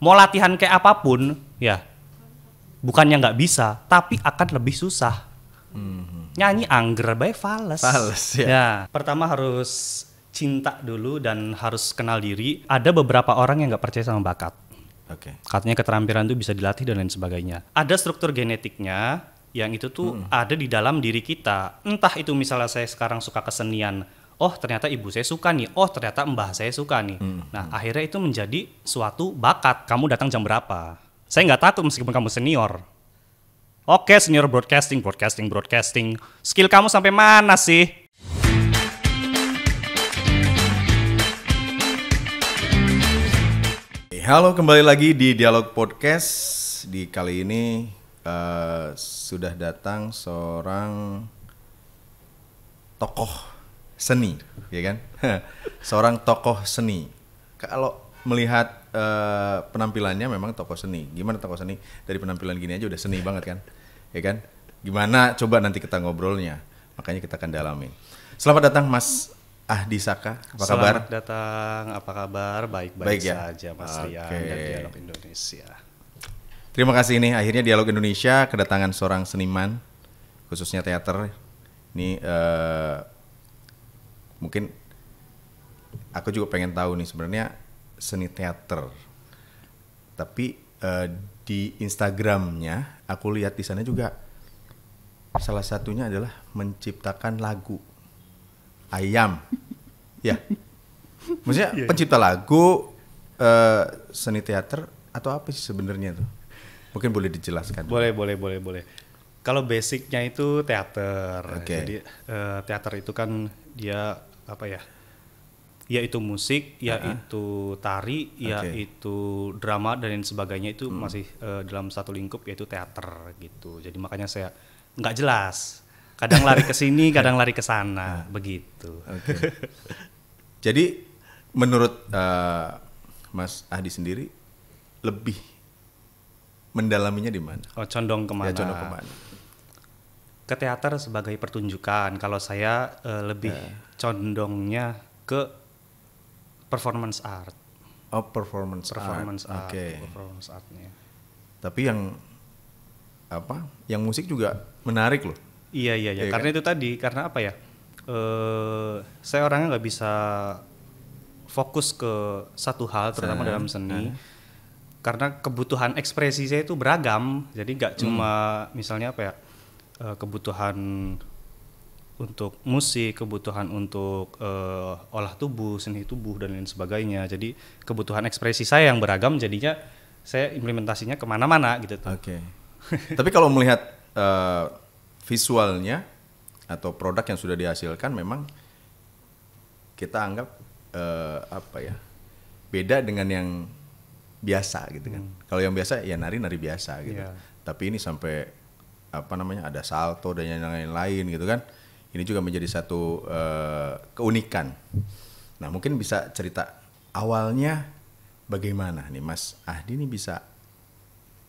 mau latihan kayak apapun ya bukannya nggak bisa tapi akan lebih susah hmm. nyanyi angger baik fals fals ya. ya pertama harus cinta dulu dan harus kenal diri ada beberapa orang yang nggak percaya sama bakat okay. katanya keterampilan itu bisa dilatih dan lain sebagainya ada struktur genetiknya yang itu tuh hmm. ada di dalam diri kita entah itu misalnya saya sekarang suka kesenian oh ternyata ibu saya suka nih, oh ternyata mbah saya suka nih. Hmm. hmm. Nah hmm. akhirnya itu menjadi suatu bakat. Kamu datang jam berapa? Saya nggak takut meskipun kamu senior. Oke senior broadcasting, broadcasting, broadcasting. Skill kamu sampai mana sih? Halo kembali lagi di Dialog Podcast. Di kali ini uh, sudah datang seorang tokoh seni, ya kan? Seorang tokoh seni. Kalau melihat uh, penampilannya memang tokoh seni. Gimana tokoh seni? Dari penampilan gini aja udah seni banget kan? Ya kan? Gimana coba nanti kita ngobrolnya? Makanya kita akan dalamin. Selamat datang Mas Ahdi Saka. Apa Selamat kabar? Selamat datang. Apa kabar? Baik-baik ya? saja ya? Mas okay. dari Dialog Indonesia. Terima kasih ini akhirnya Dialog Indonesia kedatangan seorang seniman khususnya teater. Ini uh, mungkin aku juga pengen tahu nih sebenarnya seni teater tapi uh, di Instagramnya aku lihat di sana juga salah satunya adalah menciptakan lagu ayam ya maksudnya yeah. Iya. pencipta lagu uh, seni teater atau apa sih sebenarnya tuh mungkin boleh dijelaskan boleh boleh boleh boleh kalau basicnya itu teater okay. jadi uh, teater itu kan dia apa ya? Yaitu musik, yaitu uh-huh. tari, okay. yaitu drama dan lain sebagainya itu hmm. masih uh, dalam satu lingkup yaitu teater gitu. Jadi makanya saya nggak jelas. Kadang lari ke sini, kadang lari ke sana, uh-huh. begitu. Okay. Jadi menurut uh, Mas Ahdi sendiri lebih mendalaminya di mana? Oh, condong kemana? Ya, condong kemana? ke teater sebagai pertunjukan. Kalau saya uh, lebih yeah. condongnya ke performance art. Oh, performance, performance art. art. Oke. Okay. Gitu, performance artnya. Tapi yang apa? Yang musik juga menarik loh. Iya iya iya. Ya, karena kan? itu tadi karena apa ya? Uh, saya orangnya nggak bisa fokus ke satu hal terutama nah, dalam seni. Uh karena kebutuhan ekspresi saya itu beragam jadi nggak cuma hmm. misalnya apa ya uh, kebutuhan untuk musik, kebutuhan untuk uh, olah tubuh, seni tubuh dan lain sebagainya. Jadi kebutuhan ekspresi saya yang beragam, jadinya saya implementasinya kemana-mana gitu. Oke. Okay. Tapi kalau melihat uh, visualnya atau produk yang sudah dihasilkan, memang kita anggap uh, apa ya beda dengan yang biasa gitu kan. Hmm. Kalau yang biasa ya nari nari biasa gitu. Yeah. Tapi ini sampai apa namanya ada salto dan yang lain-lain gitu kan ini juga menjadi satu uh, keunikan nah mungkin bisa cerita awalnya bagaimana nih Mas Ahdi ini bisa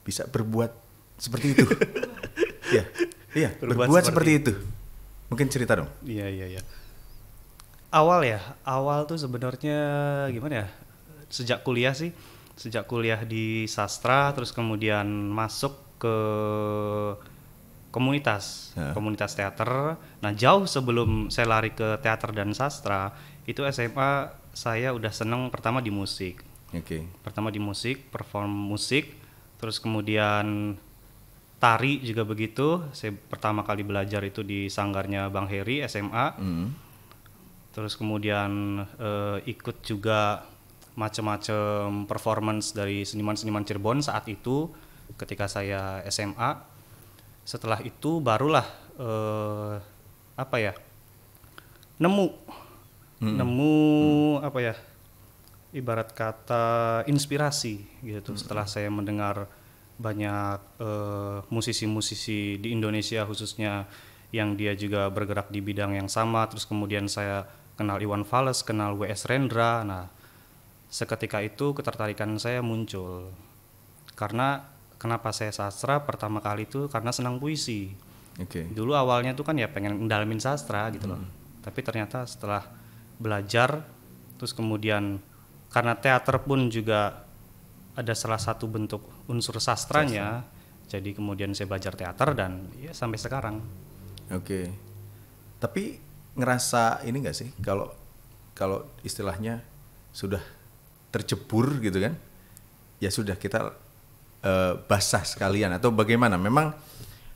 bisa berbuat seperti itu ya iya berbuat, berbuat seperti itu. itu mungkin cerita dong iya iya iya awal ya awal tuh sebenarnya gimana ya sejak kuliah sih sejak kuliah di sastra terus kemudian masuk ke komunitas yeah. komunitas teater. Nah jauh sebelum saya lari ke teater dan sastra itu SMA saya udah seneng pertama di musik. Oke. Okay. Pertama di musik, perform musik, terus kemudian tari juga begitu. Saya pertama kali belajar itu di sanggarnya Bang Heri SMA. Mm. Terus kemudian uh, ikut juga macam-macam performance dari seniman-seniman Cirebon saat itu ketika saya SMA setelah itu barulah uh, apa ya nemu hmm. nemu hmm. apa ya ibarat kata inspirasi gitu hmm. setelah saya mendengar banyak eh, musisi-musisi uh, di Indonesia khususnya yang dia juga bergerak di bidang yang sama terus kemudian saya kenal Iwan Fales kenal WS Rendra nah seketika itu ketertarikan saya muncul karena kenapa saya sastra pertama kali itu karena senang puisi. Oke. Okay. Dulu awalnya tuh kan ya pengen mendalamin sastra gitu hmm. loh. Tapi ternyata setelah belajar terus kemudian karena teater pun juga ada salah satu bentuk unsur sastranya. Sastra. Jadi kemudian saya belajar teater dan ya sampai sekarang. Oke. Okay. Tapi ngerasa ini enggak sih kalau kalau istilahnya sudah tercebur gitu kan? Ya sudah kita uh, basah sekalian atau bagaimana? Memang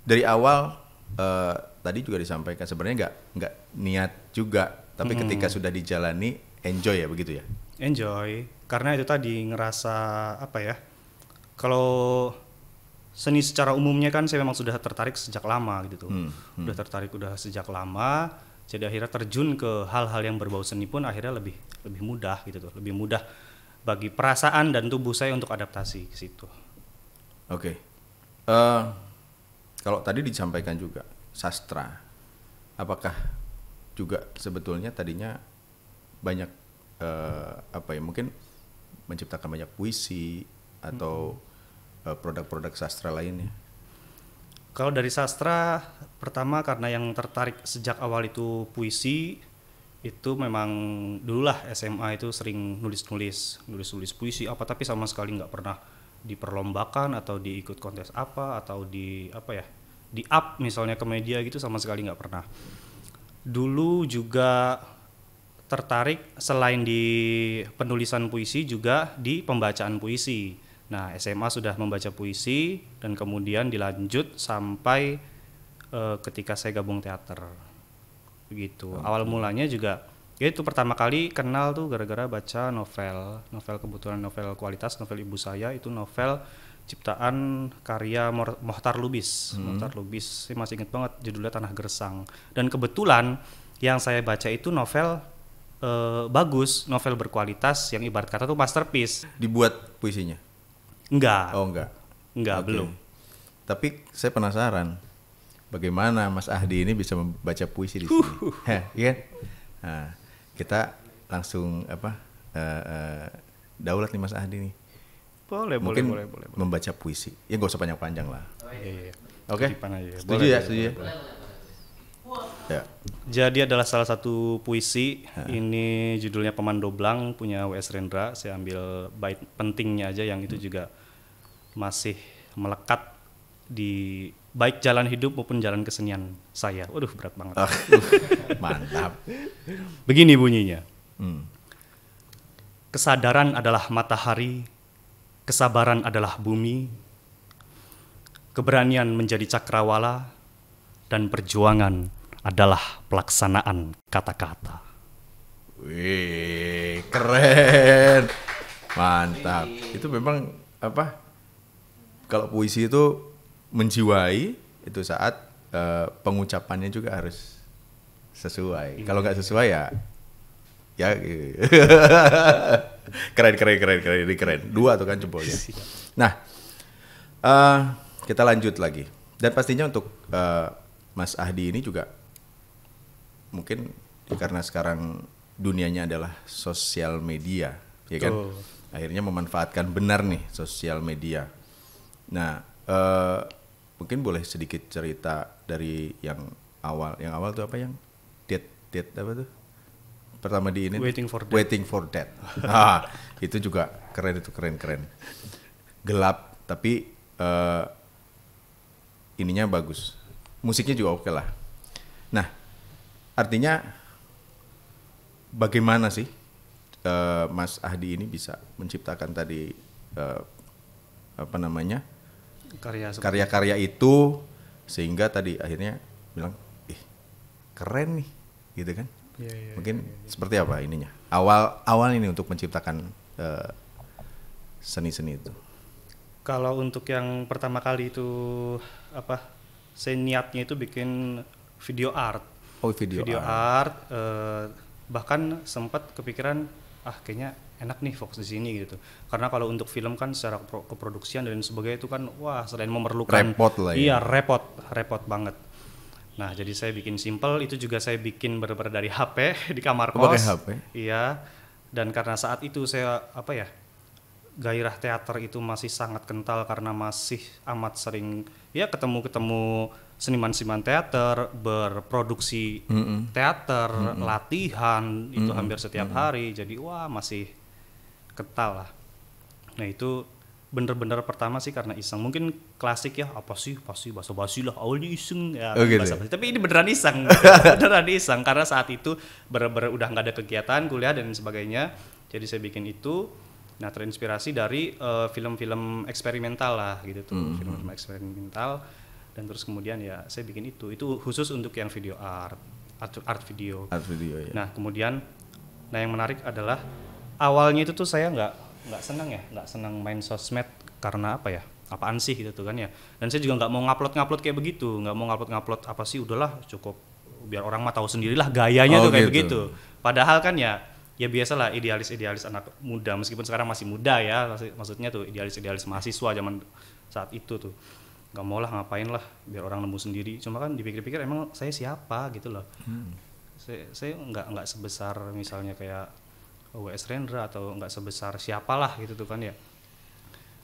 dari awal uh, tadi juga disampaikan sebenarnya nggak nggak niat juga, tapi hmm. ketika sudah dijalani enjoy ya begitu ya? Enjoy, karena itu tadi ngerasa apa ya? Kalau seni secara umumnya kan saya memang sudah tertarik sejak lama gitu tuh, hmm. hmm. udah tertarik udah sejak lama. Jadi akhirnya terjun ke hal-hal yang berbau seni pun akhirnya lebih lebih mudah gitu tuh, lebih mudah bagi perasaan dan tubuh saya untuk adaptasi ke situ. Oke. Okay. Uh, eh, kalau tadi disampaikan juga sastra, apakah juga sebetulnya tadinya banyak uh, apa ya mungkin menciptakan banyak puisi atau eh, produk-produk uh, sastra lainnya? Kalau dari sastra, pertama karena yang tertarik sejak awal itu puisi, itu memang dululah SMA itu sering nulis-nulis, nulis-nulis puisi apa tapi sama sekali nggak pernah diperlombakan atau diikut kontes apa atau di apa ya di up misalnya ke media gitu sama sekali nggak pernah dulu juga tertarik selain di penulisan puisi juga di pembacaan puisi nah SMA sudah membaca puisi dan kemudian dilanjut sampai uh, ketika saya gabung teater begitu awal mulanya juga ya itu pertama kali kenal tuh gara-gara baca novel novel kebetulan novel kualitas novel ibu saya itu novel ciptaan karya Mohtar Lubis hmm. Mohtar Lubis saya masih ingat banget judulnya Tanah Gersang dan kebetulan yang saya baca itu novel eh, bagus novel berkualitas yang ibarat kata tuh masterpiece dibuat puisinya enggak oh enggak enggak okay. belum tapi saya penasaran bagaimana Mas Ahdi ini bisa membaca puisi di sini. Iya. Kan? Nah, kita langsung apa uh, uh, daulat nih Mas Ahdi nih. Boleh, Mungkin boleh, boleh, boleh. Membaca puisi. Ya gak usah panjang-panjang lah. Oh, iya, iya. Oke. Iya. Ya? Setuju ya, setuju ya. Jadi adalah salah satu puisi. Ha. Ini judulnya Peman Doblang punya WS Rendra. Saya ambil bait pentingnya aja yang itu hmm. juga masih melekat di baik jalan hidup maupun jalan kesenian saya. Waduh berat banget. Oh, mantap. Begini bunyinya. Hmm. Kesadaran adalah matahari, kesabaran adalah bumi, keberanian menjadi cakrawala, dan perjuangan adalah pelaksanaan kata-kata. Wih, keren. Mantap. Itu memang apa? Kalau puisi itu menjiwai itu saat uh, pengucapannya juga harus sesuai. Hmm. Kalau nggak sesuai ya ya keren keren keren keren ini keren dua tuh kan jempolnya. Iya. Nah uh, kita lanjut lagi dan pastinya untuk uh, Mas Ahdi ini juga mungkin karena sekarang dunianya adalah sosial media, ya kan? Akhirnya memanfaatkan benar nih sosial media. Nah, uh, mungkin boleh sedikit cerita dari yang awal yang awal tuh apa yang dead dead apa tuh pertama di ini waiting for dead for death ah, itu juga keren itu keren keren gelap tapi uh, ininya bagus musiknya juga oke okay lah nah artinya bagaimana sih uh, Mas Ahdi ini bisa menciptakan tadi uh, apa namanya karya-karya itu sehingga tadi akhirnya bilang ih eh, keren nih gitu kan ya, ya, mungkin ya, ya. seperti apa ininya awal awal ini untuk menciptakan eh, seni-seni uh, itu kalau untuk yang pertama kali itu apa saya niatnya itu bikin video art oh video, video art, art uh, bahkan sempat kepikiran ah kayaknya enak nih fokus di sini gitu karena kalau untuk film kan secara keproduksian dan sebagainya itu kan wah selain memerlukan repot lah ya. iya repot repot banget nah jadi saya bikin simple itu juga saya bikin benar dari HP di kamar kos pakai HP iya dan karena saat itu saya apa ya gairah teater itu masih sangat kental karena masih amat sering ya ketemu ketemu seniman-seniman teater berproduksi mm -mm. teater mm -mm. latihan itu mm itu hampir setiap mm -mm. hari jadi wah masih kental lah nah itu bener-bener pertama sih karena iseng mungkin klasik ya apa sih pasti bahasa basi lah awalnya iseng ya oh, gitu. bahasa basi ya? tapi ini beneran iseng beneran iseng karena saat itu bener-bener udah nggak ada kegiatan kuliah dan sebagainya jadi saya bikin itu nah terinspirasi dari uh, film-film eksperimental lah gitu tuh mm-hmm. film-film eksperimental dan terus kemudian ya saya bikin itu itu khusus untuk yang video art art, art video art video ya. nah kemudian nah yang menarik adalah awalnya itu tuh saya nggak nggak senang ya nggak senang main sosmed karena apa ya apaan sih gitu tuh kan ya dan saya juga nggak mau ngupload ngupload kayak begitu nggak mau ngupload ngupload apa sih udahlah cukup biar orang mah tahu sendirilah gayanya oh, tuh kayak gitu. begitu padahal kan ya ya biasalah idealis idealis anak muda meskipun sekarang masih muda ya maksudnya tuh idealis idealis mahasiswa zaman saat itu tuh nggak mau lah ngapain lah biar orang nemu sendiri cuma kan dipikir-pikir emang saya siapa gitu loh hmm. saya saya nggak nggak sebesar misalnya kayak WS Rendra atau nggak sebesar siapalah gitu tuh kan ya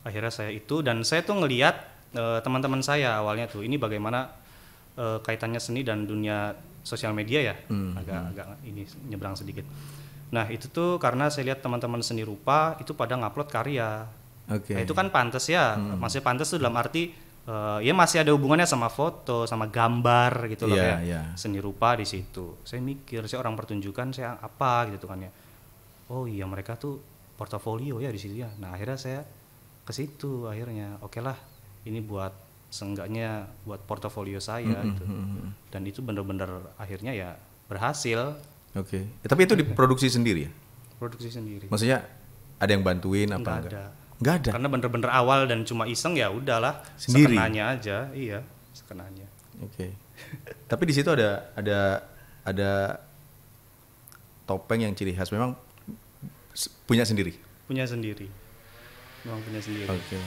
akhirnya saya itu dan saya tuh ngeliat uh, teman-teman saya awalnya tuh ini bagaimana uh, kaitannya seni dan dunia sosial media ya hmm. agak hmm. agak ini nyebrang sedikit nah itu tuh karena saya lihat teman-teman seni rupa itu pada ngupload karya okay. nah, itu kan pantas ya hmm. masih pantas tuh dalam arti uh, ya masih ada hubungannya sama foto sama gambar gitu loh yeah, ya yeah. seni rupa di situ saya mikir saya orang pertunjukan saya apa gitu kan ya oh iya mereka tuh portofolio ya di situ ya nah akhirnya saya ke situ akhirnya oke okay lah ini buat seenggaknya buat portofolio saya mm -hmm. gitu. dan itu bener-bener akhirnya ya berhasil oke okay. Eh, ya, tapi itu diproduksi sendiri ya produksi sendiri maksudnya ada yang bantuin apa enggak, enggak? ada enggak ada karena bener-bener awal dan cuma iseng ya udahlah sendiri sekenanya aja iya sekenanya oke okay. tapi di situ ada ada ada topeng yang ciri khas memang punya sendiri? Punya sendiri. Memang punya sendiri. Okay.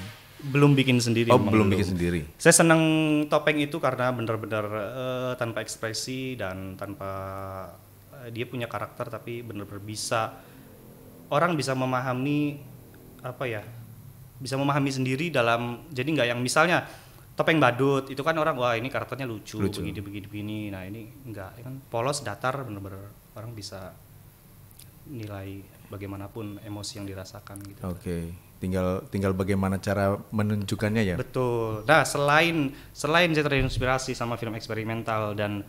Belum bikin sendiri. Oh, belum, bikin sendiri. Saya senang topeng itu karena benar-benar uh, tanpa ekspresi dan tanpa uh, dia punya karakter tapi benar-benar bisa orang bisa memahami apa ya? Bisa memahami sendiri dalam jadi nggak yang misalnya topeng badut itu kan orang wah ini karakternya lucu, lucu. begini begini begini. Nah, ini enggak kan polos datar benar-benar orang bisa nilai bagaimanapun emosi yang dirasakan gitu. Oke, okay. tinggal tinggal bagaimana cara menunjukkannya ya. Betul. Nah, selain selain saya terinspirasi sama film eksperimental dan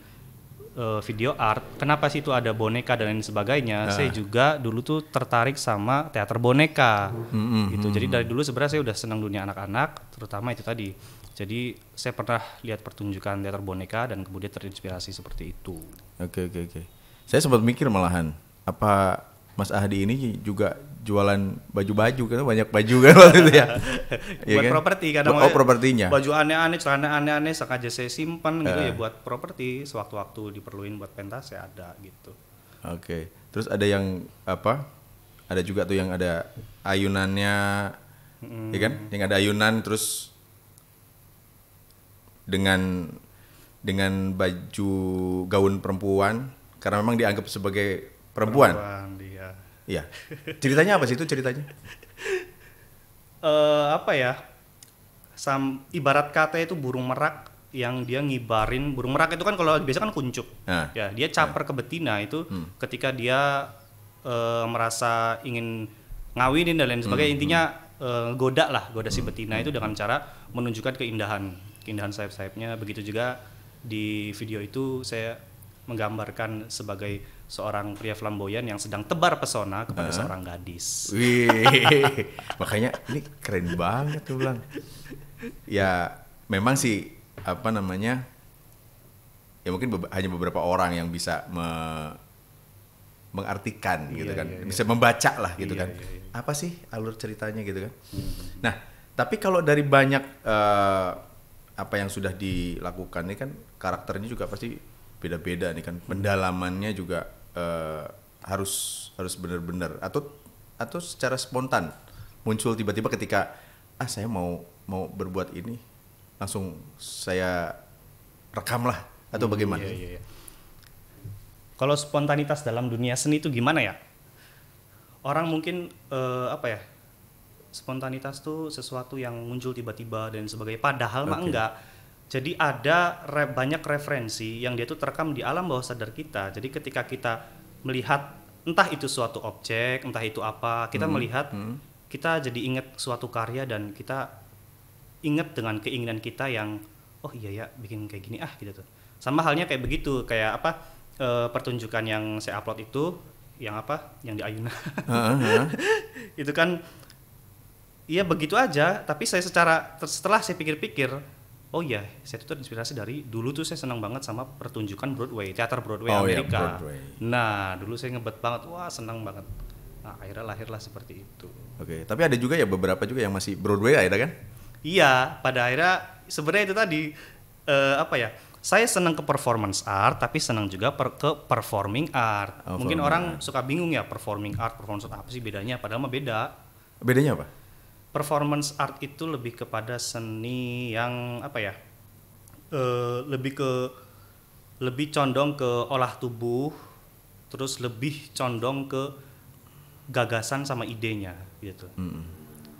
uh, video art, kenapa sih itu ada boneka dan lain sebagainya? Nah. Saya juga dulu tuh tertarik sama teater boneka, mm -hmm. gitu. Jadi dari dulu sebenarnya saya udah senang dunia anak-anak, terutama itu tadi. Jadi saya pernah lihat pertunjukan teater boneka dan kemudian terinspirasi seperti itu. Oke okay, oke okay, oke. Okay. Saya sempat mikir malahan apa Mas Ahdi ini juga jualan baju-baju kan banyak baju kan waktu itu ya. ya buat kan? properti kadang oh, ya. propertinya. Baju aneh-aneh, celana aneh-aneh sengaja saya simpan gitu uh. ya eh. buat properti sewaktu-waktu diperluin buat pentas saya ada gitu. Oke. Okay. Terus ada yang apa? Ada juga tuh yang ada ayunannya hmm. ya kan? Yang ada ayunan terus dengan dengan baju gaun perempuan karena memang dianggap sebagai perempuan. perempuan Iya. Ceritanya apa sih itu ceritanya? uh, apa ya? Sam, ibarat kata itu burung merak yang dia ngibarin burung merak itu kan kalau biasa kan kuncup. Nah. Ya, dia caper nah. ke betina itu hmm. ketika dia uh, merasa ingin ngawinin dan lain hmm, sebagainya. Hmm. Intinya uh, goda lah, goda hmm. si betina hmm. itu dengan cara menunjukkan keindahan, keindahan sayap-sayapnya. Begitu juga di video itu saya menggambarkan sebagai seorang pria flamboyan yang sedang tebar pesona kepada uh seorang gadis. Wih, makanya ini keren banget tuh bilang. Ya memang sih apa namanya ya mungkin be hanya beberapa orang yang bisa me mengartikan gitu iya, gitu kan, iya, iya. bisa membaca lah gitu iya, kan. Iya, iya. Apa sih alur ceritanya gitu kan? Hmm. Nah, tapi kalau dari banyak uh, apa yang sudah dilakukan ini kan karakternya juga pasti beda-beda nih kan hmm. pendalamannya juga Eh, harus harus benar-benar atau atau secara spontan muncul tiba-tiba ketika ah saya mau mau berbuat ini langsung saya rekam lah atau hmm, bagaimana? Iya, iya, iya, Kalau spontanitas dalam dunia seni itu gimana ya? Orang mungkin uh, apa ya? Spontanitas tuh sesuatu yang muncul tiba-tiba dan sebagainya. Padahal okay. mah enggak jadi ada re banyak referensi yang dia itu terekam di alam bawah sadar kita. Jadi ketika kita melihat entah itu suatu objek, entah itu apa, kita hmm. melihat hmm. kita jadi ingat suatu karya dan kita ingat dengan keinginan kita yang oh iya ya bikin kayak gini ah gitu tuh. Sama halnya kayak begitu kayak apa e, pertunjukan yang saya upload itu yang apa yang di Ayuna. uh -huh. itu kan Iya begitu aja, tapi saya secara setelah saya pikir-pikir oh iya saya tuh terinspirasi dari dulu tuh saya senang banget sama pertunjukan Broadway teater Broadway oh, iya, Amerika iya, Broadway. nah dulu saya ngebet banget wah senang banget nah, akhirnya lahirlah seperti itu oke okay. tapi ada juga ya beberapa juga yang masih Broadway akhirnya kan iya pada akhirnya sebenarnya itu tadi uh, apa ya saya senang ke performance art tapi senang juga per, ke performing art. Oh, mungkin orang art. suka bingung ya performing art performance art apa sih bedanya padahal mah beda. Bedanya apa? performance art itu lebih kepada seni yang apa ya uh, lebih ke lebih condong ke olah tubuh terus lebih condong ke gagasan sama idenya gitu mm.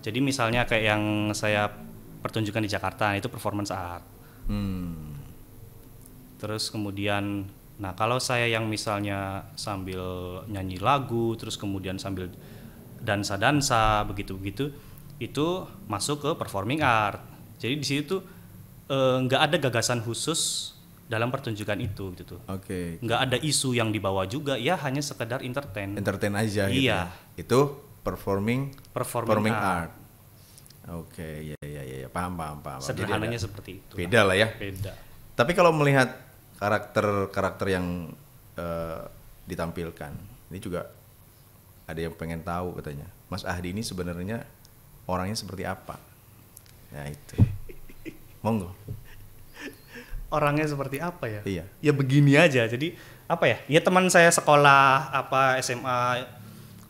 jadi misalnya kayak yang saya pertunjukan di Jakarta nah itu performance art mm. terus kemudian Nah, kalau saya yang misalnya sambil nyanyi lagu, terus kemudian sambil dansa-dansa, begitu-begitu, itu masuk ke performing art. Jadi di situ eh, nggak ada gagasan khusus dalam pertunjukan itu gitu. Oke. Okay. Nggak ada isu yang dibawa juga, ya hanya sekedar entertain. Entertain aja. Gitu iya. Gitu. Itu performing performing, performing art. art. Oke, okay, ya ya ya iya. paham paham paham. Sederhananya Jadi seperti itu. Beda lah ya. Beda. Tapi kalau melihat karakter-karakter yang uh, ditampilkan, ini juga ada yang pengen tahu katanya. Mas Ahdi ini sebenarnya orangnya seperti apa ya itu monggo orangnya seperti apa ya iya ya begini aja jadi apa ya ya teman saya sekolah apa SMA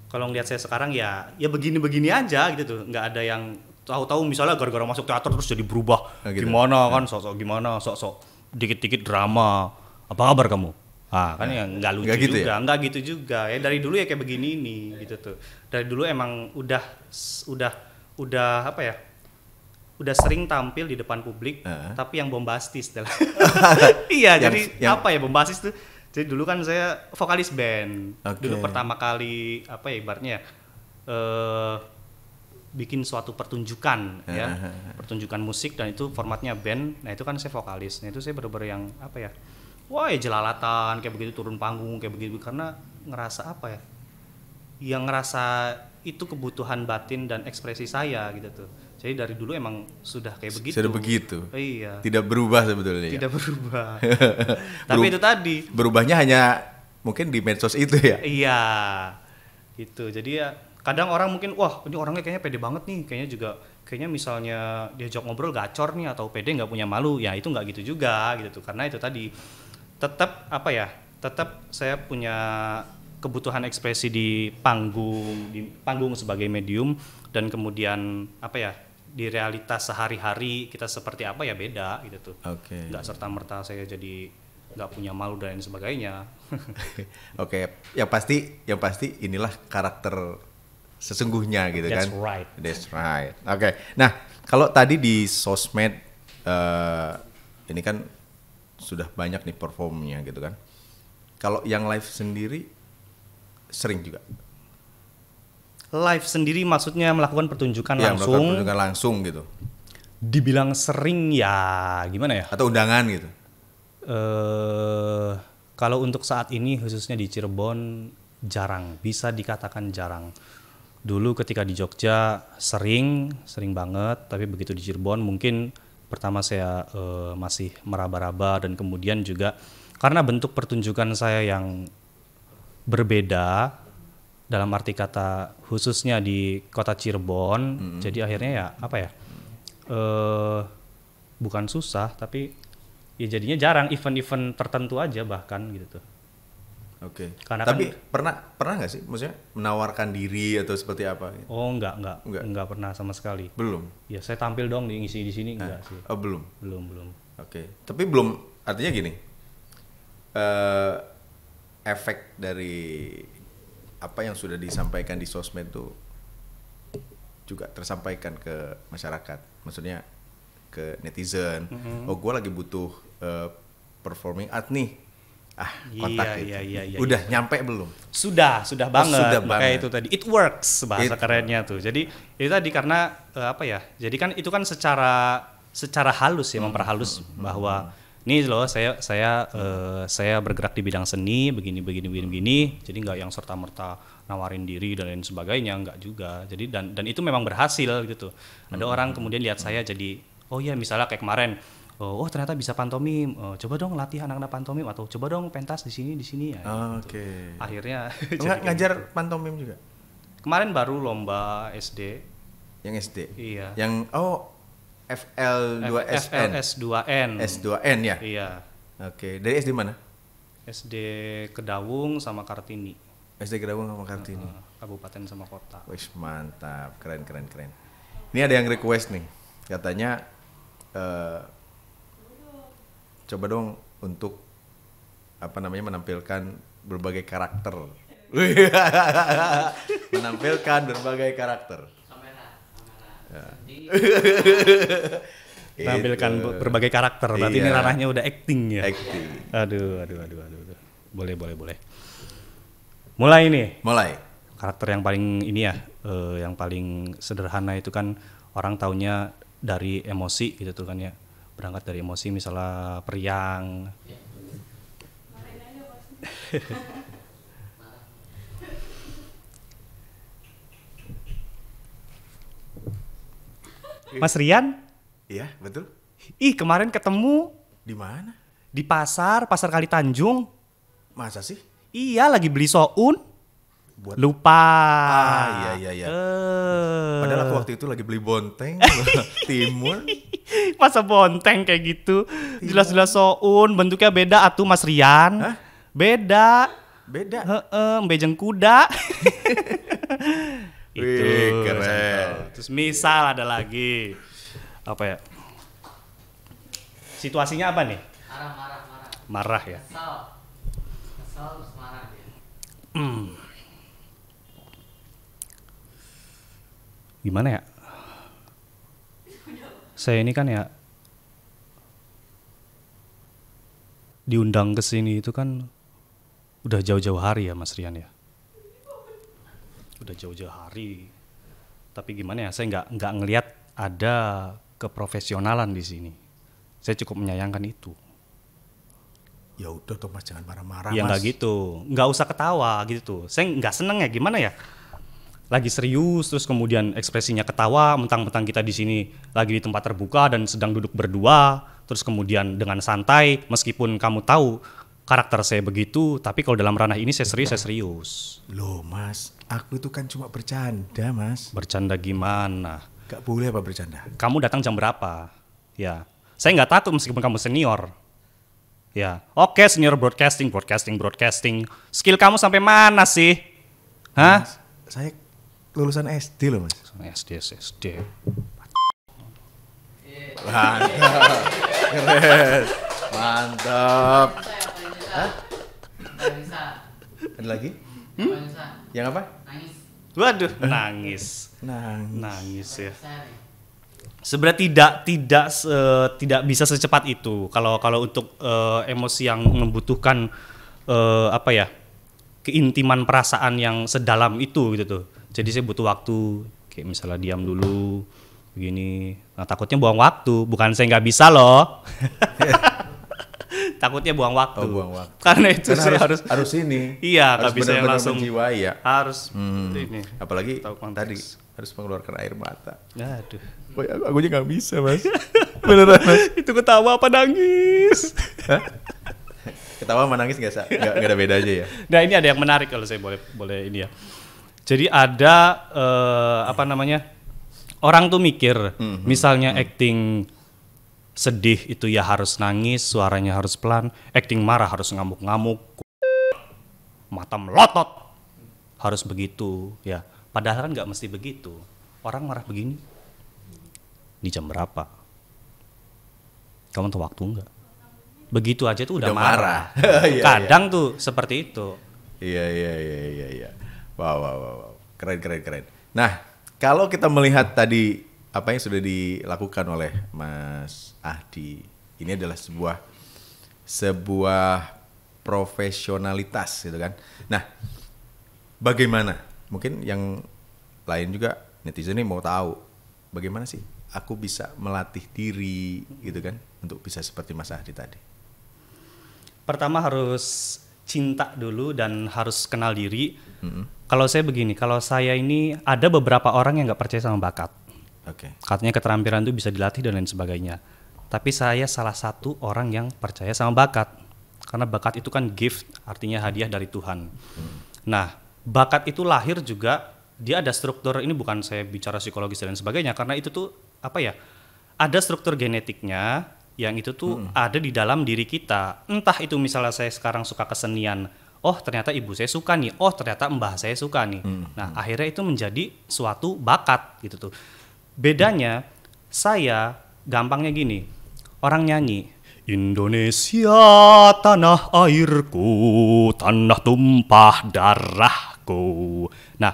kalau ngeliat saya sekarang ya ya begini-begini aja gitu tuh nggak ada yang tahu-tahu misalnya gara-gara masuk teater terus jadi berubah nah, gitu. gimana kan ya. sok-sok gimana sok-sok dikit-dikit drama apa kabar kamu ah kan ya, ya nggak lucu gak gitu ya? juga ya? nggak gitu juga ya dari dulu ya kayak begini nih gitu tuh dari dulu emang udah udah udah apa ya udah sering tampil di depan publik uh. tapi yang bombastis iya yang, jadi yang... apa ya bombastis tuh jadi dulu kan saya vokalis band okay. dulu pertama kali apa ya ibaratnya uh, bikin suatu pertunjukan uh. ya pertunjukan musik dan itu formatnya band nah itu kan saya vokalis nah itu saya bener-bener yang apa ya wah ya jelalatan kayak begitu turun panggung kayak begitu karena ngerasa apa ya yang ngerasa itu kebutuhan batin dan ekspresi saya gitu tuh. Jadi dari dulu emang sudah kayak begitu. Sudah begitu. Oh, iya. Tidak berubah sebetulnya. Ya? Tidak berubah. Tapi Beru itu tadi. Berubahnya hanya mungkin di medsos itu ya. Iya. Gitu. Jadi ya kadang orang mungkin wah ini orangnya kayaknya pede banget nih, kayaknya juga kayaknya misalnya diajak ngobrol gacor nih atau pede nggak punya malu ya itu nggak gitu juga gitu tuh karena itu tadi tetap apa ya tetap saya punya kebutuhan ekspresi di panggung di panggung sebagai medium dan kemudian apa ya di realitas sehari-hari kita seperti apa ya beda gitu tuh okay. nggak serta merta saya jadi nggak punya malu dan sebagainya oke okay. yang pasti yang pasti inilah karakter sesungguhnya gitu That's kan right. That's right oke okay. nah kalau tadi di sosmed uh, ini kan sudah banyak nih performnya gitu kan kalau yang live sendiri sering juga. Live sendiri maksudnya melakukan pertunjukan ya, langsung. Melakukan pertunjukan langsung gitu. Dibilang sering ya gimana ya? Atau undangan gitu. Eh, kalau untuk saat ini khususnya di Cirebon jarang, bisa dikatakan jarang. Dulu ketika di Jogja sering, sering banget, tapi begitu di Cirebon mungkin pertama saya uh, masih meraba-raba dan kemudian juga karena bentuk pertunjukan saya yang berbeda dalam arti kata khususnya di kota Cirebon. Hmm. Jadi akhirnya ya apa ya? Eh bukan susah tapi ya jadinya jarang event-event tertentu aja bahkan gitu tuh. Oke. Karena tapi kan, pernah pernah nggak sih maksudnya menawarkan diri atau seperti apa? Gitu? Oh nggak nggak nggak nggak pernah sama sekali. Belum. Ya saya tampil dong diisi di sini eh, nggak enggak sih. Oh belum. Belum belum. Oke. Tapi belum artinya gini. Uh, efek dari apa yang sudah disampaikan di sosmed tuh juga tersampaikan ke masyarakat maksudnya ke netizen mm-hmm. oh gue lagi butuh uh, performing art nih ah iya, kontak iya, itu iya, iya, iya, udah iya. nyampe belum sudah sudah oh, banget oh, sudah makanya banget. itu tadi it works bahasa it, kerennya tuh jadi itu tadi karena uh, apa ya jadi kan itu kan secara secara halus ya hmm, memperhalus hmm, hmm bahwa hmm ini loh saya saya uh, saya bergerak di bidang seni begini begini begini begini jadi nggak yang serta merta nawarin diri dan lain sebagainya nggak juga jadi dan dan itu memang berhasil gitu ada hmm. orang kemudian lihat saya hmm. jadi oh ya misalnya kayak kemarin oh, oh ternyata bisa pantomim oh, eh, coba dong latih anak-anak pantomim atau coba dong pentas di sini di sini ya oh, gitu. oke okay. akhirnya nggak ngajar gitu. pantomim juga kemarin baru lomba SD yang SD iya yang oh FL2SN. FLS2N. S2N ya? Iya. Oke, okay. dari SD mana? SD Kedawung sama Kartini. SD Kedawung sama Kartini. kabupaten sama kota. Wis mantap, keren keren keren. Ini ada yang request nih, katanya uh, coba dong untuk apa namanya menampilkan berbagai karakter. menampilkan berbagai karakter tampilkan gitu. berbagai karakter. Berarti iya. ini ranahnya udah acting ya. Acting. Aduh, aduh, aduh, aduh, aduh. Boleh, boleh, boleh. Mulai nih. Mulai. Karakter yang paling ini ya, uh, yang paling sederhana itu kan orang taunya dari emosi gitu tuh kan ya. Berangkat dari emosi misalnya periang. Ya, Iya. Mas Rian? Iya, betul. Ih, kemarin ketemu. Di mana? Di pasar, Pasar Kali Tanjung. Masa sih? Iya, lagi beli soun. Buat... Lupa. Ah, iya, iya, iya. Uh... Padahal aku waktu itu lagi beli bonteng, timun. Masa bonteng kayak gitu? Jelas-jelas soun, bentuknya beda atuh Mas Rian. Hah? Beda. Beda? Heeh, -he, bejeng kuda. itu Wih, keren. terus misal ada lagi apa ya situasinya apa nih marah marah marah marah ya kesal kesal terus marah dia hmm. gimana ya saya ini kan ya diundang ke sini itu kan udah jauh-jauh hari ya Mas Rian ya udah jauh-jauh hari tapi gimana ya saya nggak nggak ngelihat ada keprofesionalan di sini saya cukup menyayangkan itu ya udah tuh mas jangan marah-marah ya nggak gitu nggak usah ketawa gitu tuh. saya nggak seneng ya gimana ya lagi serius terus kemudian ekspresinya ketawa mentang-mentang kita di sini lagi di tempat terbuka dan sedang duduk berdua terus kemudian dengan santai meskipun kamu tahu karakter saya begitu tapi kalau dalam ranah ini saya serius saya serius loh mas Aku itu kan cuma bercanda, Mas. Bercanda gimana? Gak boleh apa bercanda. Kamu datang jam berapa? Ya. Saya nggak takut meskipun kamu senior. Ya. Oke, senior broadcasting, broadcasting, broadcasting. Skill kamu sampai mana sih? Hah? Mas, saya lulusan SD loh, Mas. Lulusan SD, SD. Mantap. Keren. Mantap. Hah? Ada lagi? Hmm? Yang apa? Nangis. Waduh, nangis. nangis. Nangis ya. Sebenarnya tidak tidak se, tidak bisa secepat itu. Kalau kalau untuk uh, emosi yang membutuhkan uh, apa ya? keintiman perasaan yang sedalam itu gitu tuh. Jadi saya butuh waktu kayak misalnya diam dulu begini. Nah, takutnya buang waktu, bukan saya nggak bisa loh. takutnya buang waktu. Oh, buang waktu. Karena itu Karena saya harus harus ini. Iya, harus bisa yang langsung jiwa ya. Harus hmm. ini. Apalagi tadi harus mengeluarkan air mata. Aduh. aku aja bisa, Mas. Beneran, Mas. itu ketawa apa nangis? ketawa sama nangis nggak ada bedanya ya. Nah, ini ada yang menarik kalau saya boleh boleh ini ya. Jadi ada uh, apa namanya? Orang tuh mikir, mm -hmm. misalnya mm -hmm. acting sedih itu ya harus nangis, suaranya harus pelan, acting marah harus ngamuk-ngamuk, mata melotot, harus begitu ya. Padahal kan nggak mesti begitu. Orang marah begini di jam berapa? Kamu tuh waktu nggak? Begitu aja tuh udah, udah marah. marah. Iya, iya. Kadang tuh seperti itu. iya iya iya iya. iya. Wow wow wow. Keren keren keren. Nah kalau kita melihat tadi apa yang sudah dilakukan oleh Mas Ahdi ini adalah sebuah sebuah profesionalitas gitu kan. Nah, bagaimana? Mungkin yang lain juga netizen ini mau tahu bagaimana sih aku bisa melatih diri gitu kan untuk bisa seperti Mas Ahdi tadi. Pertama harus cinta dulu dan harus kenal diri. Mm -hmm. Kalau saya begini, kalau saya ini ada beberapa orang yang nggak percaya sama bakat Okay. Katanya keterampilan itu bisa dilatih dan lain sebagainya. Tapi saya salah satu orang yang percaya sama bakat. Karena bakat itu kan gift, artinya hadiah dari Tuhan. Hmm. Nah, bakat itu lahir juga dia ada struktur ini bukan saya bicara psikologis dan lain sebagainya karena itu tuh apa ya? Ada struktur genetiknya yang itu tuh hmm. ada di dalam diri kita. Entah itu misalnya saya sekarang suka kesenian, oh ternyata ibu saya suka nih, oh ternyata mbah saya suka nih. Hmm. Nah, akhirnya itu menjadi suatu bakat gitu tuh Bedanya saya gampangnya gini. Orang nyanyi Indonesia tanah airku, tanah tumpah darahku. Nah,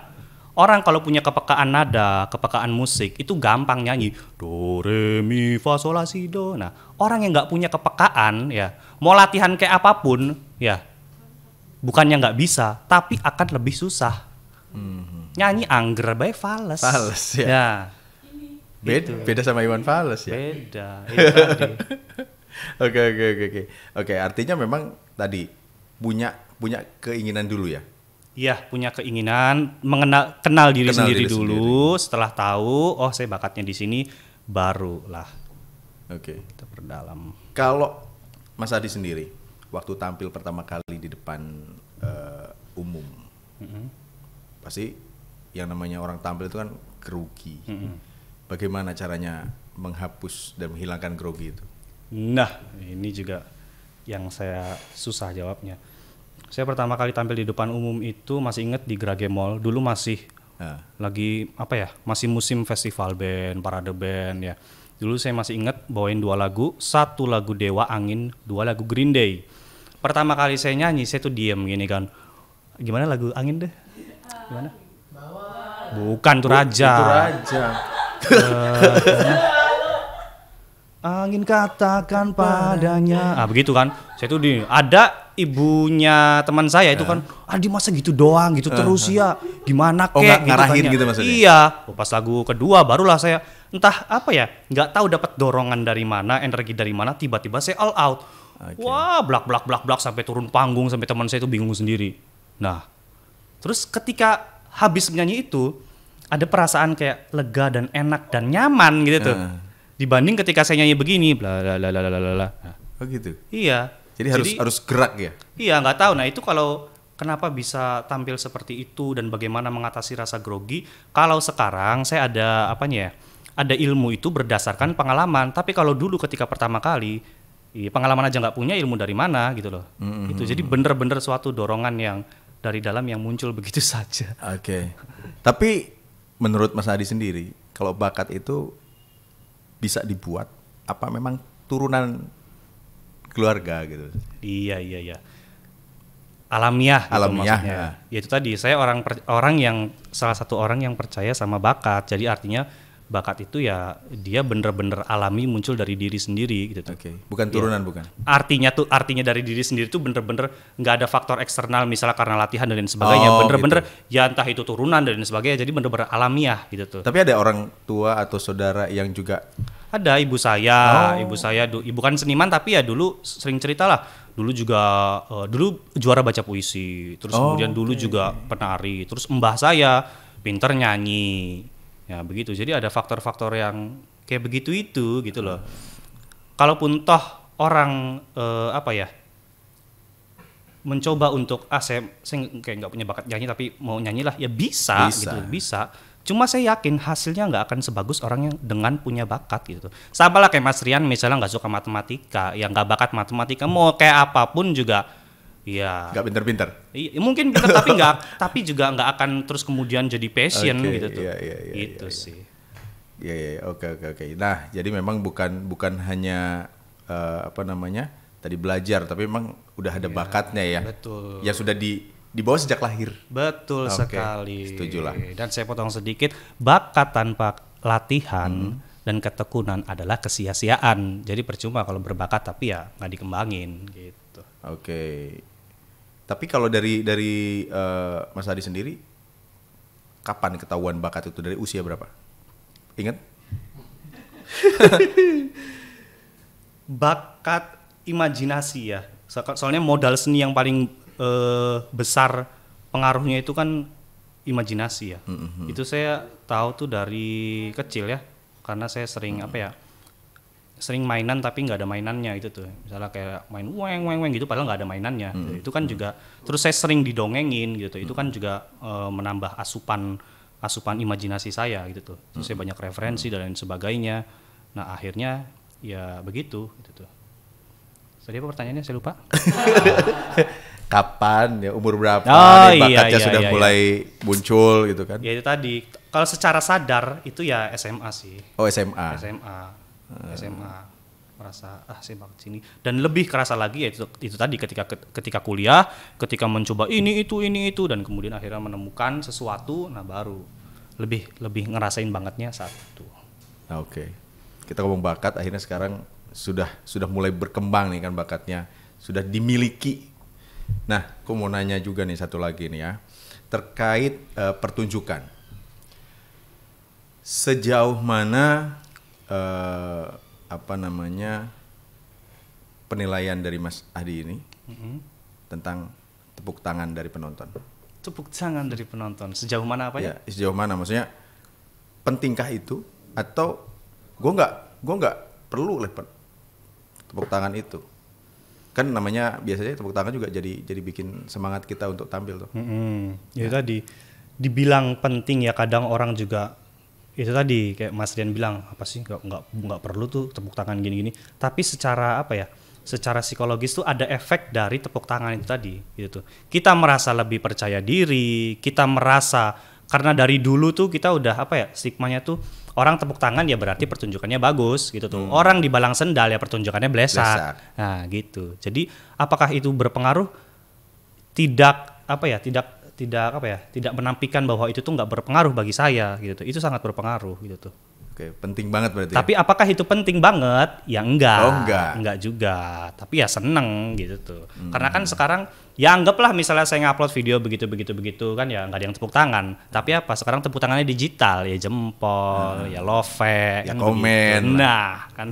orang kalau punya kepekaan nada, kepekaan musik itu gampang nyanyi do re mi fa sol la si do. Nah, orang yang nggak punya kepekaan ya, mau latihan kayak apapun ya, bukannya nggak bisa, tapi akan lebih susah. hmm. Nyanyi angger baik fals fals ya. ya Beda, gitu. beda sama Iwan Fals ya. Beda. Oke oke oke oke. Oke, artinya memang tadi punya punya keinginan dulu ya. Iya, punya keinginan mengenal kenal diri kenal sendiri diri dulu, sendiri. setelah tahu oh saya bakatnya di sini barulah. Oke. Okay. Kita perdalam. Kalau Mas Adi sendiri waktu tampil pertama kali di depan uh, umum. Mm -hmm. Pasti yang namanya orang tampil itu kan kerugi. Mm -hmm bagaimana caranya menghapus dan menghilangkan grogi itu? Nah, ini juga yang saya susah jawabnya. Saya pertama kali tampil di depan umum itu masih inget di Grage Mall. Dulu masih nah. lagi apa ya? Masih musim festival band, parade band ya. Dulu saya masih inget bawain dua lagu, satu lagu Dewa Angin, dua lagu Green Day. Pertama kali saya nyanyi, saya tuh diem gini kan. Gimana lagu Angin deh? Gimana? Bukan tuh Raja. Itu Raja. Angin katakan padanya. Ah begitu kan. Saya tuh di ada ibunya teman saya itu kan eh. Adi masa gitu doang gitu terus eh. ya. Gimana oh, kek oh, gak, gitu kan ngarahin ya. gitu maksudnya. Iya, oh, pas lagu kedua barulah saya entah apa ya, Gak tahu dapat dorongan dari mana, energi dari mana tiba-tiba saya all out. Okay. Wah, blak blak blak blak sampai turun panggung sampai teman saya itu bingung sendiri. Nah, terus ketika habis menyanyi itu, ada perasaan kayak lega dan enak dan nyaman gitu tuh. Dibanding ketika saya nyanyi begini, bla bla bla bla bla. Oh gitu. Iya. Jadi, Jadi harus harus gerak ya. Iya, nggak tahu. Nah, itu kalau kenapa bisa tampil seperti itu dan bagaimana mengatasi rasa grogi? Kalau sekarang saya ada apa ya? Ada ilmu itu berdasarkan pengalaman. Tapi kalau dulu ketika pertama kali ya pengalaman aja nggak punya ilmu dari mana gitu loh. Mm -hmm. Itu jadi bener-bener suatu dorongan yang dari dalam yang muncul begitu saja. Oke. Okay. Tapi menurut Mas Adi sendiri, kalau bakat itu bisa dibuat apa memang turunan keluarga gitu? Iya iya iya. Alamiah, gitu alamiah. Ya. ya. itu tadi saya orang orang yang salah satu orang yang percaya sama bakat. Jadi artinya bakat itu ya dia bener-bener alami muncul dari diri sendiri gitu. Oke, okay. bukan turunan ya. bukan. Artinya tuh artinya dari diri sendiri tuh bener-bener nggak ada faktor eksternal misalnya karena latihan dan lain sebagainya. bener oh, bener-bener gitu. ya entah itu turunan dan lain sebagainya. Jadi bener-bener alamiah gitu tuh. Tapi ada orang tua atau saudara yang juga ada ibu saya, oh. ibu saya ibu kan seniman tapi ya dulu sering cerita lah. Dulu juga uh, dulu juara baca puisi, terus oh, kemudian dulu juga penari, terus mbah saya pinter nyanyi ya begitu jadi ada faktor-faktor yang kayak begitu itu gitu loh kalaupun toh orang eh, apa ya mencoba untuk ah saya, saya kayak nggak punya bakat nyanyi tapi mau nyanyi lah ya bisa, bisa. gitu bisa cuma saya yakin hasilnya nggak akan sebagus orang yang dengan punya bakat gitu sama lah kayak Mas Rian misalnya nggak suka matematika yang nggak bakat matematika mau kayak apapun juga Iya. Gak pinter-pinter. Iya, mungkin pinter tapi nggak, tapi juga nggak akan terus kemudian jadi passion okay, gitu tuh. Iya, iya, iya, Itu iya, iya, sih. Iya, iya, iya, oke, oke, oke. Nah, jadi memang bukan bukan hanya uh, apa namanya tadi belajar, tapi memang udah ada iya, bakatnya ya. Betul. Ya sudah di dibawa sejak lahir. Betul okay, sekali. lah. Dan saya potong sedikit, bakat tanpa latihan. Hmm dan ketekunan adalah kesia-siaan. Jadi percuma kalau berbakat tapi ya nggak dikembangin gitu. Oke, tapi kalau dari dari uh, Mas Adi sendiri, kapan ketahuan bakat itu dari usia berapa? Ingat? bakat imajinasi ya. So, soalnya modal seni yang paling uh, besar pengaruhnya itu kan imajinasi ya. Mm -hmm. Itu saya tahu tuh dari kecil ya, karena saya sering mm -hmm. apa ya? sering mainan tapi nggak ada mainannya itu tuh misalnya kayak main weng weng weng gitu padahal nggak ada mainannya hmm. gitu. itu kan hmm. juga terus saya sering didongengin gitu itu kan juga uh, menambah asupan asupan imajinasi saya gitu tuh terus hmm. saya banyak referensi hmm. dan lain sebagainya nah akhirnya ya begitu gitu tuh tadi apa pertanyaannya saya lupa kapan ya umur berapa oh, nih, iya, bakatnya iya, iya, sudah iya, mulai muncul gitu kan ya itu tadi kalau secara sadar itu ya SMA sih oh SMA SMA Eh. SMA merasa ah saya banget sini dan lebih kerasa lagi ya itu, itu tadi ketika ketika kuliah ketika mencoba ini itu ini itu dan kemudian akhirnya menemukan sesuatu nah baru lebih lebih ngerasain bangetnya saat itu nah, oke okay. kita ngomong bakat akhirnya sekarang sudah sudah mulai berkembang nih kan bakatnya sudah dimiliki nah aku mau nanya juga nih satu lagi nih ya terkait uh, pertunjukan sejauh mana uh, apa namanya penilaian dari Mas Adi ini mm-hmm. tentang tepuk tangan dari penonton. Tepuk tangan dari penonton sejauh mana apa ya? ya? Sejauh mana maksudnya pentingkah itu atau gue nggak gue nggak perlu lah tepuk tangan itu kan namanya biasanya tepuk tangan juga jadi jadi bikin semangat kita untuk tampil tuh. Mm-hmm. Ya, ya tadi dibilang penting ya kadang orang juga itu tadi kayak Mas Rian bilang apa sih nggak nggak nggak perlu tuh tepuk tangan gini-gini tapi secara apa ya secara psikologis tuh ada efek dari tepuk tangan itu tadi gitu tuh. kita merasa lebih percaya diri kita merasa karena dari dulu tuh kita udah apa ya stigmanya tuh orang tepuk tangan ya berarti pertunjukannya bagus gitu tuh hmm. orang di balang sendal ya pertunjukannya blesak. blesak nah gitu jadi apakah itu berpengaruh tidak apa ya tidak tidak apa ya tidak menampikan bahwa itu tuh nggak berpengaruh bagi saya gitu tuh itu sangat berpengaruh gitu tuh Oke, penting banget berarti. Ya? Tapi apakah itu penting banget? Ya enggak. Oh, enggak. Enggak juga. Tapi ya seneng gitu tuh. Hmm. Karena kan sekarang ya anggaplah misalnya saya ngupload video begitu begitu begitu kan ya nggak ada yang tepuk tangan. Tapi apa? Sekarang tepuk tangannya digital ya jempol, hmm. ya love, ya kan komen. Begitu. Nah, kan.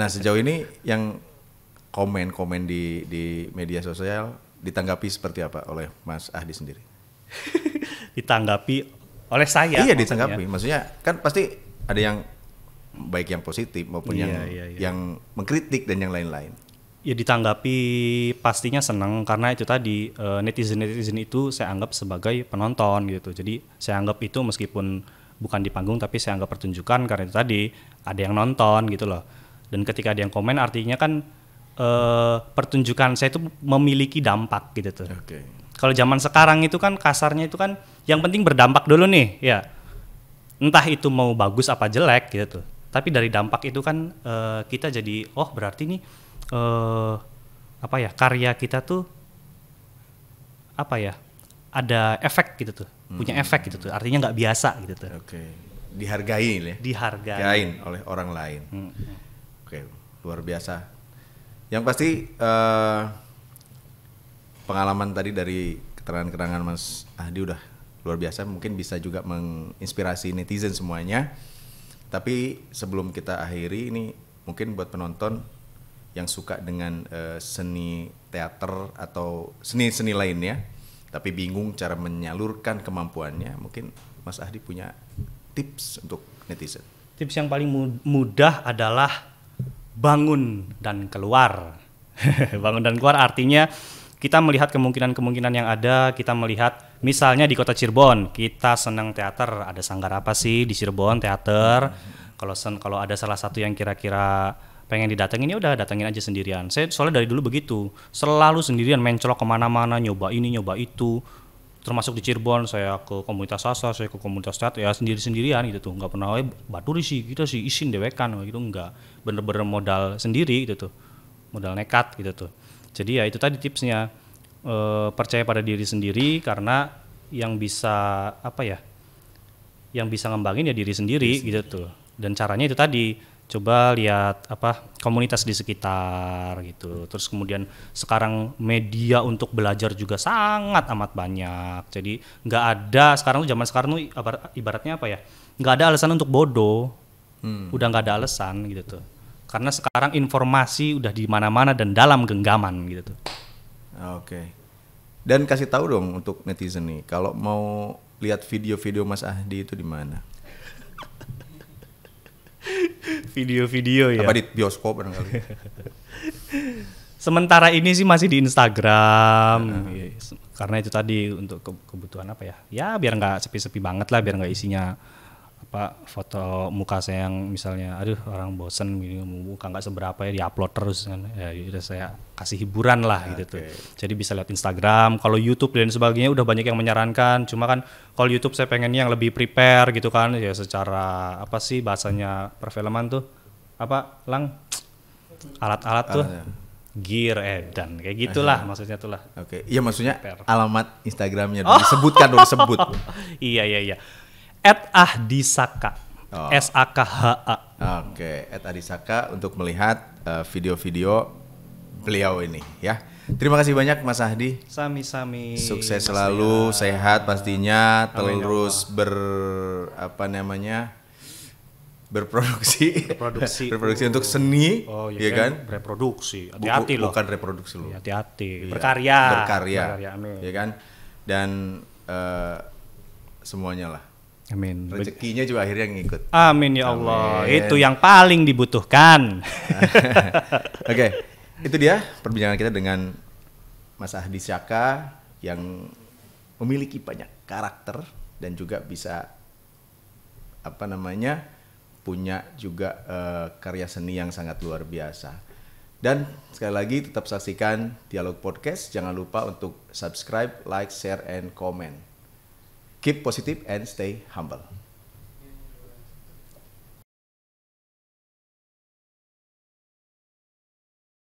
nah, sejauh ini yang komen-komen di di media sosial ditanggapi seperti apa oleh Mas Ahdi sendiri? ditanggapi oleh saya. Iya, ditanggapi. Maksudnya kan pasti ada yang baik yang positif maupun iya, yang iya, iya. yang mengkritik dan yang lain-lain. Ya ditanggapi pastinya senang karena itu tadi eh, netizen-netizen itu saya anggap sebagai penonton gitu. Jadi saya anggap itu meskipun bukan di panggung tapi saya anggap pertunjukan karena itu tadi ada yang nonton gitu loh. Dan ketika ada yang komen artinya kan Eh, pertunjukan saya itu memiliki dampak gitu tuh. Okay. Kalau zaman sekarang itu kan kasarnya itu kan yang penting berdampak dulu nih ya. Entah itu mau bagus apa jelek gitu tuh. Tapi dari dampak itu kan uh, kita jadi oh berarti nih uh, apa ya karya kita tuh apa ya ada efek gitu tuh hmm. punya efek gitu tuh artinya nggak biasa gitu tuh. Oke. Okay. Dihargai ya. Dihargai oleh orang lain. Hmm. Oke, okay. luar biasa yang pasti uh, pengalaman tadi dari keterangan-keterangan Mas Ahdi udah luar biasa. Mungkin bisa juga menginspirasi netizen semuanya. Tapi sebelum kita akhiri ini mungkin buat penonton yang suka dengan uh, seni teater atau seni-seni lainnya, tapi bingung cara menyalurkan kemampuannya, mungkin Mas Ahdi punya tips untuk netizen. Tips yang paling mudah adalah bangun dan keluar. bangun dan keluar artinya kita melihat kemungkinan-kemungkinan yang ada, kita melihat misalnya di kota Cirebon, kita senang teater, ada sanggar apa sih di Cirebon teater. Kalau sen, kalau ada salah satu yang kira-kira pengen didatengin ya udah datengin aja sendirian. Saya soalnya dari dulu begitu, selalu sendirian mencolok kemana-mana, nyoba ini, nyoba itu, termasuk di Cirebon saya ke komunitas Sasa, saya ke komunitas cat ya sendiri sendirian gitu tuh nggak pernah eh, batu sih kita sih isin dewekan gitu nggak bener-bener modal sendiri gitu tuh modal nekat gitu tuh jadi ya itu tadi tipsnya e, percaya pada diri sendiri karena yang bisa apa ya yang bisa ngembangin ya diri sendiri gitu sendiri. gitu tuh dan caranya itu tadi coba lihat apa komunitas di sekitar gitu. Terus kemudian sekarang media untuk belajar juga sangat amat banyak. Jadi nggak ada sekarang tuh zaman sekarang tuh ibaratnya apa ya? Nggak ada alasan untuk bodoh. Hmm. Udah nggak ada alasan gitu tuh. Karena sekarang informasi udah di mana-mana dan dalam genggaman gitu tuh. Oke. Okay. Dan kasih tahu dong untuk netizen nih kalau mau lihat video-video Mas Ahdi itu di mana? Video-video ya. Apa di bioskop barangkali. Sementara ini sih masih di Instagram. Uh -huh. Iya, karena itu tadi untuk kebutuhan apa ya? Ya biar nggak sepi-sepi banget lah, biar nggak isinya pak foto muka saya yang misalnya aduh orang bosen gitu muka nggak seberapa ya di upload terus kan ya udah saya kasih hiburan lah okay. gitu tuh jadi bisa lihat Instagram kalau YouTube dan sebagainya udah banyak yang menyarankan cuma kan kalau YouTube saya pengennya yang lebih prepare gitu kan ya secara apa sih bahasanya perfilman tuh apa lang alat-alat tuh gear eh dan kayak gitulah Aha. maksudnya tuh lah oke okay. iya maksudnya prepare. alamat Instagramnya oh. disebutkan dong disebut iya iya iya at ahdisaka. Oh. S A K H A. Oke, okay. at ahdisaka untuk melihat eh, video-video uh, beliau ini ya. Terima kasih banyak Mas Ahdi. Sami-sami. Sukses selalu, ya. sehat pastinya, Amin ya terus ber apa namanya? berproduksi berproduksi berproduksi untuk seni oh, ya, ya kan reproduksi hati-hati loh bukan reproduksi loh hati-hati iya. berkarya berkarya, berkarya amin. ya kan dan uh, semuanya lah Amin. Rezekinya juga akhirnya ngikut. Amin ya Allah. Amin. Itu yang paling dibutuhkan. Oke, okay. itu dia perbincangan kita dengan Mas Ahdi Syaka yang memiliki banyak karakter dan juga bisa apa namanya punya juga uh, karya seni yang sangat luar biasa. Dan sekali lagi tetap saksikan Dialog Podcast. Jangan lupa untuk subscribe, like, share, and comment. keep positive and stay humble.